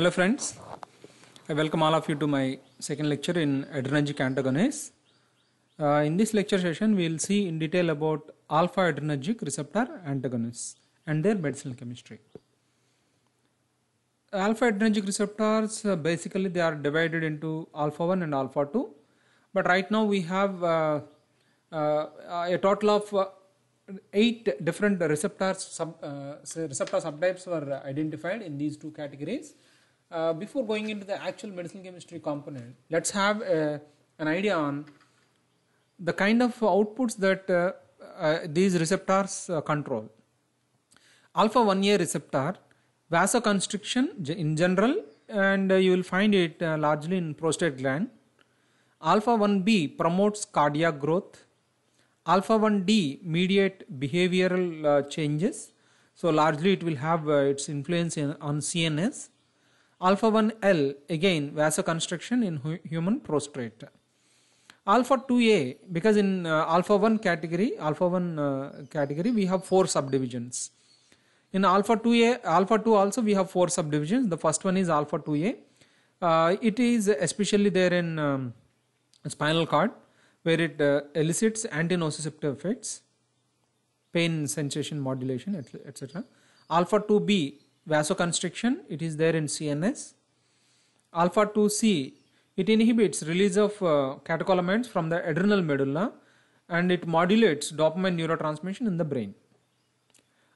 Hello friends, I welcome all of you to my second lecture in adrenergic antagonists. Uh, in this lecture session, we will see in detail about alpha adrenergic receptor antagonists and their medicinal chemistry. Alpha adrenergic receptors, uh, basically they are divided into alpha 1 and alpha 2. But right now we have uh, uh a total of uh, 8 different receptors, sub, uh, receptor subtypes were identified in these two categories uh, before going into the actual medicinal chemistry component, let's have uh, an idea on the kind of outputs that uh, uh, these receptors uh, control. Alpha 1A receptor, vasoconstriction in general, and you will find it largely in prostate gland. Alpha 1B promotes cardiac growth. Alpha 1D mediate behavioral changes. So largely it will have its influence in, on CNS Alpha 1L again vasoconstriction in hu human prostate. Alpha 2A because in uh, alpha 1 category, alpha 1 uh, category we have four subdivisions. In alpha 2A, alpha 2 also we have four subdivisions. The first one is alpha 2A. Uh, it is especially there in um, spinal cord where it uh, elicits antinociceptive effects, pain sensation modulation, etc. Alpha 2B vasoconstriction it is there in CNS alpha 2c it inhibits release of uh, catecholamines from the adrenal medulla and it modulates dopamine neurotransmission in the brain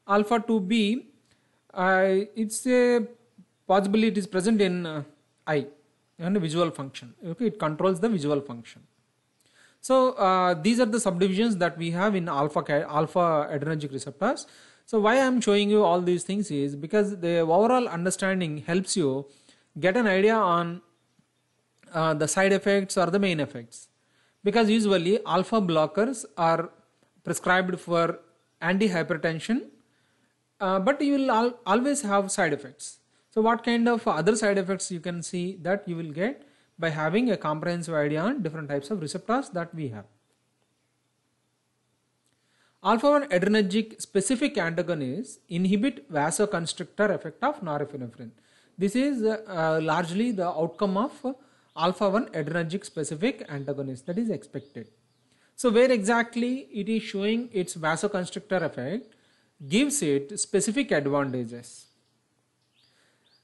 alpha 2b uh, it's a possibly it is present in uh, eye and visual function okay it controls the visual function so uh, these are the subdivisions that we have in alpha alpha adrenergic receptors so why I'm showing you all these things is because the overall understanding helps you get an idea on uh, the side effects or the main effects. Because usually alpha blockers are prescribed for anti-hypertension, uh, but you will al- always have side effects. So what kind of other side effects you can see that you will get by having a comprehensive idea on different types of receptors that we have. Alpha-1 adrenergic specific antagonists inhibit vasoconstrictor effect of norepinephrine. This is uh, largely the outcome of alpha-1 adrenergic specific antagonist that is expected. So where exactly it is showing its vasoconstrictor effect gives it specific advantages.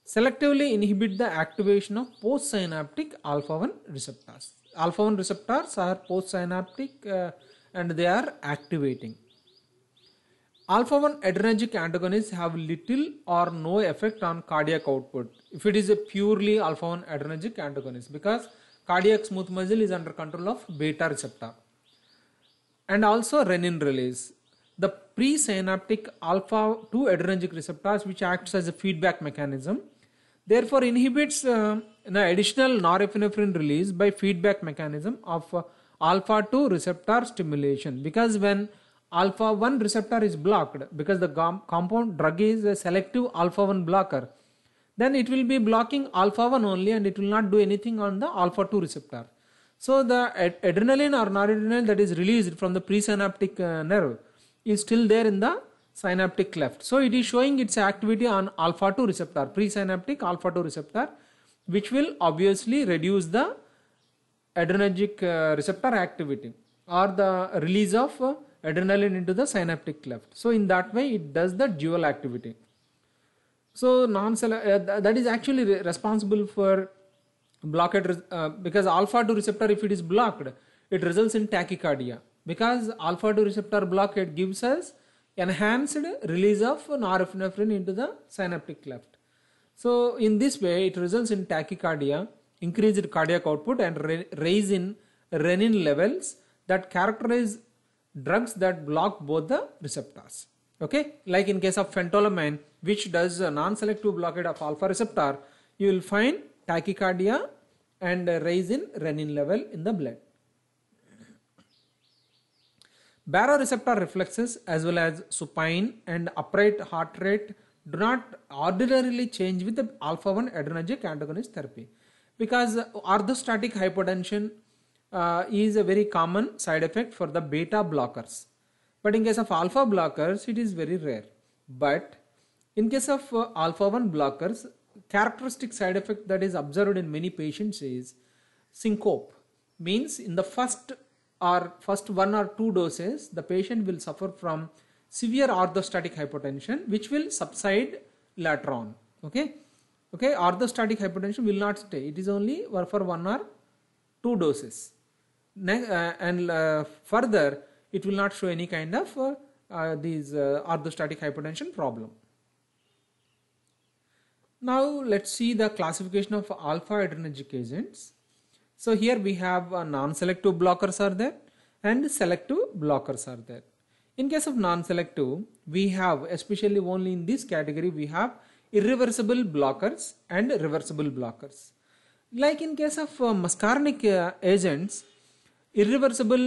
Selectively inhibit the activation of postsynaptic alpha-1 receptors. Alpha-1 receptors are postsynaptic uh, and they are activating. Alpha 1 adrenergic antagonists have little or no effect on cardiac output if it is a purely alpha 1 adrenergic antagonist because cardiac smooth muscle is under control of beta receptor and also renin release. The presynaptic alpha 2 adrenergic receptors which acts as a feedback mechanism therefore inhibits uh, an additional norepinephrine release by feedback mechanism of uh, alpha 2 receptor stimulation because when alpha 1 receptor is blocked because the compound drug is a selective alpha 1 blocker then it will be blocking alpha 1 only and it will not do anything on the alpha 2 receptor so the ad- adrenaline or noradrenaline that is released from the presynaptic uh, nerve is still there in the synaptic cleft so it is showing its activity on alpha 2 receptor presynaptic alpha 2 receptor which will obviously reduce the adrenergic uh, receptor activity or the release of uh, adrenaline into the synaptic cleft so in that way it does the dual activity so non uh, that is actually re- responsible for blockade uh, because alpha 2 receptor if it is blocked it results in tachycardia because alpha 2 receptor blockade gives us enhanced release of norepinephrine into the synaptic cleft so in this way it results in tachycardia increased cardiac output and re- raise in renin levels that characterize drugs that block both the receptors. Okay, like in case of phentolamine, which does non-selective blockade of alpha receptor, you will find tachycardia and rise in renin level in the blood. Baroreceptor reflexes as well as supine and upright heart rate do not ordinarily change with the alpha 1 adrenergic antagonist therapy because uh, orthostatic hypotension uh, is a very common side effect for the beta blockers. But in case of alpha blockers, it is very rare. But in case of uh, alpha 1 blockers, characteristic side effect that is observed in many patients is syncope. Means in the first or first one or two doses, the patient will suffer from severe orthostatic hypotension, which will subside later on. Okay, okay. Orthostatic hypotension will not stay. It is only for one or two doses. Uh, and uh, further it will not show any kind of uh, these orthostatic hypotension problem. Now let's see the classification of alpha adrenergic agents. So here we have non-selective blockers are there and selective blockers are there. In case of non-selective, we have especially only in this category we have irreversible blockers and reversible blockers. Like in case of uh, muscarinic uh, agents, irreversible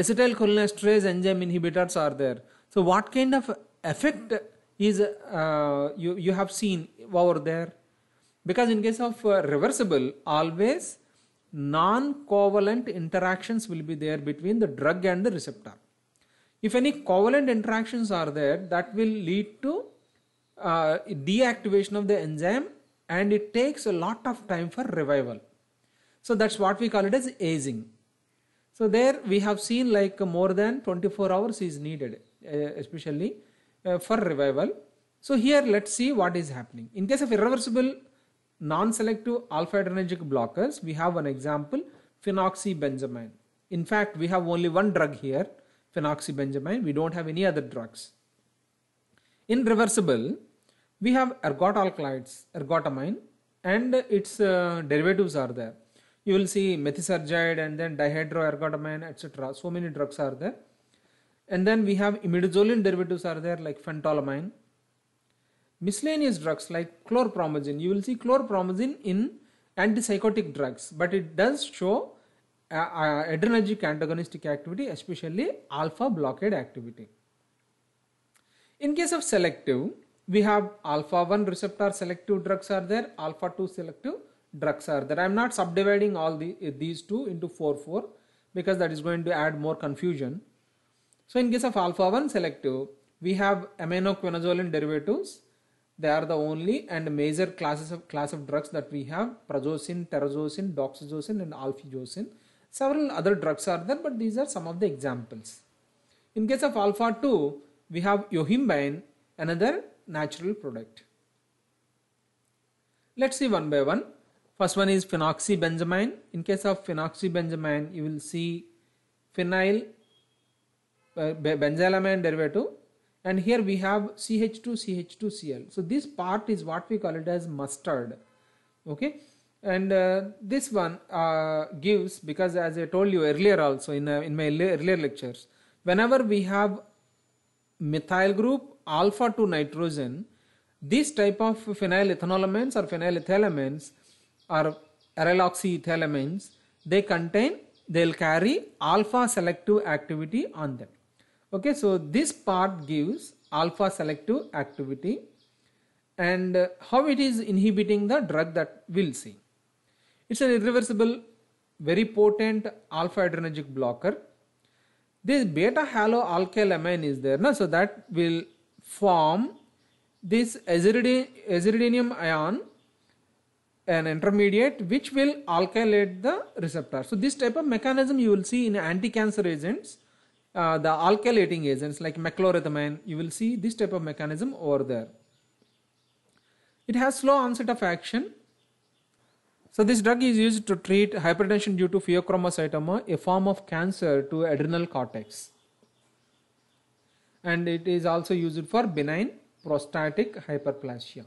acetylcholinesterase enzyme inhibitors are there. So what kind of effect is uh, you, you have seen over there? Because in case of uh, reversible, always non-covalent interactions will be there between the drug and the receptor. If any covalent interactions are there, that will lead to uh, deactivation of the enzyme and it takes a lot of time for revival. So that's what we call it as aging. So there we have seen like more than 24 hours is needed, eh, especially eh, for revival. So here let's see what is happening. In case of irreversible non-selective alpha adrenergic blockers, we have an example phenoxybenzamine. In fact, we have only one drug here, phenoxybenzamine. We don't have any other drugs. In reversible, we have ergot alkaloids, ergotamine and its uh, derivatives are there you will see methysergide and then dihydroergotamine etc so many drugs are there and then we have imidazoline derivatives are there like phentolamine miscellaneous drugs like chlorpromazine you will see chlorpromazine in antipsychotic drugs but it does show uh, uh, adrenergic antagonistic activity especially alpha blockade activity in case of selective we have alpha 1 receptor selective drugs are there alpha 2 selective drugs are there. I'm not subdividing all the, these two into 4 4 because that is going to add more confusion. So in case of alpha 1 selective, we have aminoquinazolin derivatives. They are the only and major classes of class of drugs that we have prazosin, terazosin, doxazosin and alphizosin. Several other drugs are there but these are some of the examples. In case of alpha 2, we have yohimbine, another natural product. Let's see one by one. First one is phenoxybenzamine. In case of phenoxybenzamine, you will see phenyl uh, benzylamine derivative and here we have CH2CH2Cl. So this part is what we call it as mustard. Okay. And uh, this one uh, gives because as I told you earlier also in, uh, in my earlier lectures, whenever we have methyl group alpha to nitrogen, this type of phenyl ethanolamines or phenyl ethylamines or araloxyethylamines, they contain, they'll carry alpha selective activity on them. Okay, so this part gives alpha selective activity and how it is inhibiting the drug that we'll see. It's an irreversible, very potent alpha adrenergic blocker. This beta halo alkyl amine is there, no? so that will form this aziridinium ion an intermediate which will alkylate the receptor. So this type of mechanism you will see in anti-cancer agents, uh, the alkylating agents like meclorethamine, you will see this type of mechanism over there. It has slow onset of action. So this drug is used to treat hypertension due to pheochromocytoma, a form of cancer to adrenal cortex. And it is also used for benign prostatic hyperplasia.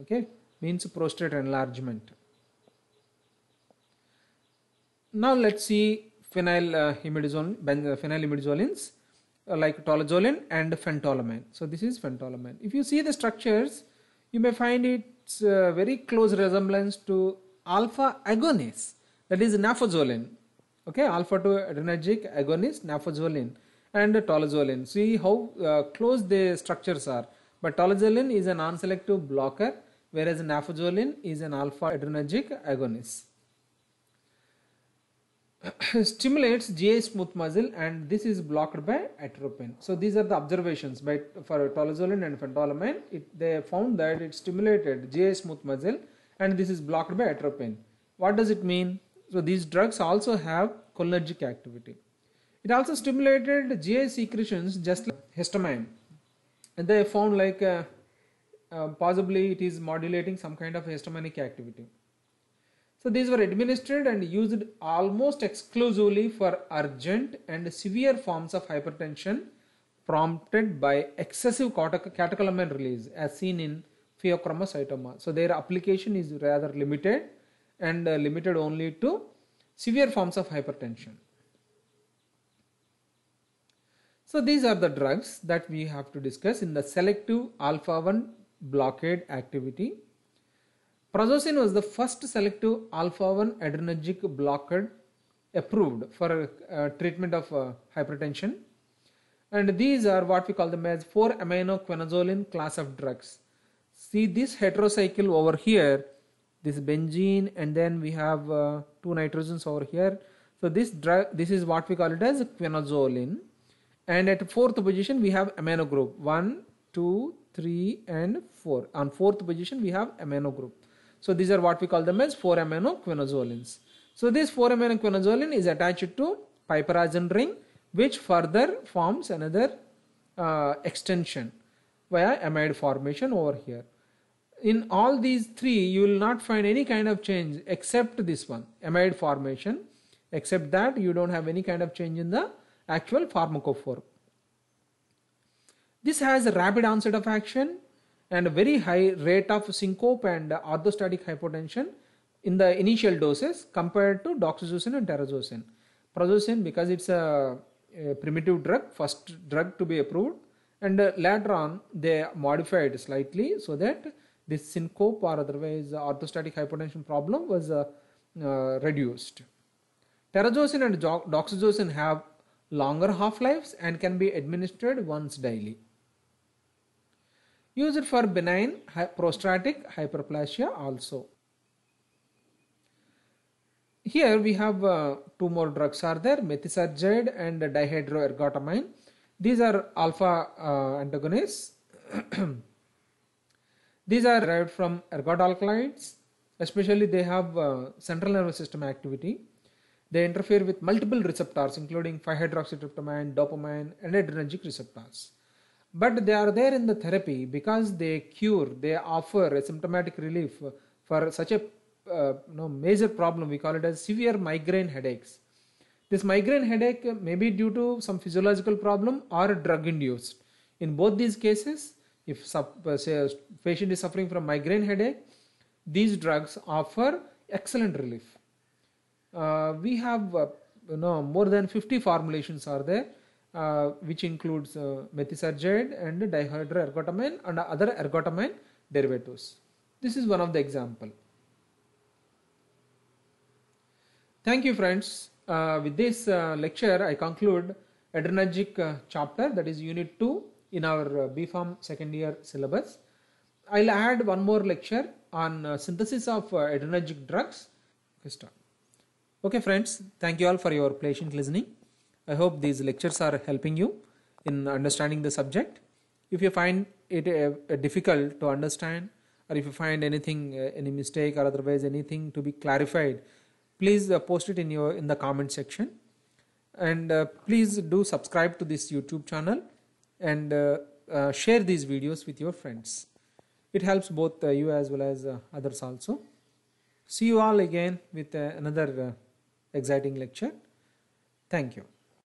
Okay means prostate enlargement. Now let's see phenyl imidazolines uh, uh, uh, like tolazolin and phentolamine. So this is phentolamine. If you see the structures, you may find its uh, very close resemblance to alpha agonist, that is nafazolin. Okay, alpha to adrenergic agonist nafazolin and tolazolin. See how uh, close the structures are. But tolazolin is a non-selective blocker whereas nafazolin is an alpha adrenergic agonist. stimulates GI smooth muscle and this is blocked by atropine. So these are the observations by for tolazolin and phentolamine. It, they found that it stimulated GI smooth muscle and this is blocked by atropine. What does it mean? So these drugs also have cholinergic activity. It also stimulated GI secretions just like histamine. And they found like uh, uh, possibly it is modulating some kind of histaminic activity. So these were administered and used almost exclusively for urgent and severe forms of hypertension prompted by excessive catecholamine release as seen in pheochromocytoma. So their application is rather limited and uh, limited only to severe forms of hypertension. So these are the drugs that we have to discuss in the selective alpha 1 blockade activity. Prazosin was the first selective alpha-1 adrenergic blockade approved for uh, treatment of uh, hypertension. And these are what we call them as 4 aminoquinazolin class of drugs. See this heterocycle over here, this benzene, and then we have uh, two nitrogens over here. So this drug, this is what we call it as quinazolin. And at fourth position, we have amino group 1, 2, 3 and 4. On fourth position we have amino group. So these are what we call them as 4 amino quinazolins. So this 4 amino quinazolin is attached to piperazine ring which further forms another uh, extension via amide formation over here. In all these three you will not find any kind of change except this one amide formation except that you don't have any kind of change in the actual pharmacophore. This has a rapid onset of action and a very high rate of syncope and orthostatic hypotension in the initial doses compared to doxazosin and terazosin. Prazosin because it's a, a primitive drug, first drug to be approved and later on they modified slightly so that this syncope or otherwise orthostatic hypotension problem was uh, uh, reduced. Terazosin and doxazosin have longer half-lives and can be administered once daily. Use it for benign prostatic hyperplasia also. Here we have uh, two more drugs are there, methisergide and dihydroergotamine. These are alpha uh, antagonists. These are derived from ergodalkalides, especially they have uh, central nervous system activity. They interfere with multiple receptors including 5-hydroxytryptamine, dopamine and adrenergic receptors but they are there in the therapy because they cure they offer a symptomatic relief for such a uh, you know, major problem we call it as severe migraine headaches this migraine headache may be due to some physiological problem or drug induced in both these cases if uh, say patient is suffering from migraine headache these drugs offer excellent relief uh, we have uh, you know more than 50 formulations are there uh, which includes uh, and dihydroergotamine and other ergotamine derivatives. This is one of the example. Thank you friends. Uh, with this uh, lecture I conclude adrenergic uh, chapter that is unit 2 in our uh, BFARM second year syllabus. I'll add one more lecture on uh, synthesis of adrenergic drugs. Okay friends, thank you all for your patient listening. I hope these lectures are helping you in understanding the subject. If you find it uh, uh, difficult to understand or if you find anything, uh, any mistake or otherwise anything to be clarified, please uh, post it in your in the comment section. And uh, please do subscribe to this YouTube channel and uh, share these videos with your friends. It helps both you as well as others also. See you all again with another exciting lecture. Thank you.